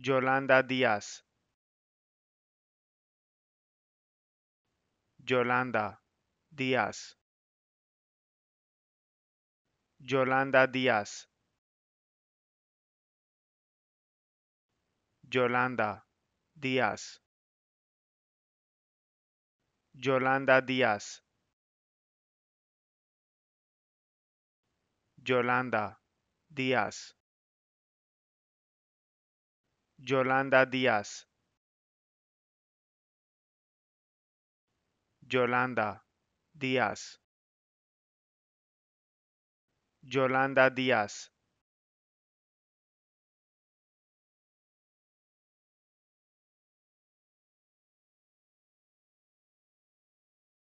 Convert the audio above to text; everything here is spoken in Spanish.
Yolanda Díaz. Yolanda Díaz. Yolanda Díaz. Yolanda Díaz. Yolanda Díaz. Yolanda Díaz. Yolanda Díaz. Yolanda Díaz. Yolanda Díaz.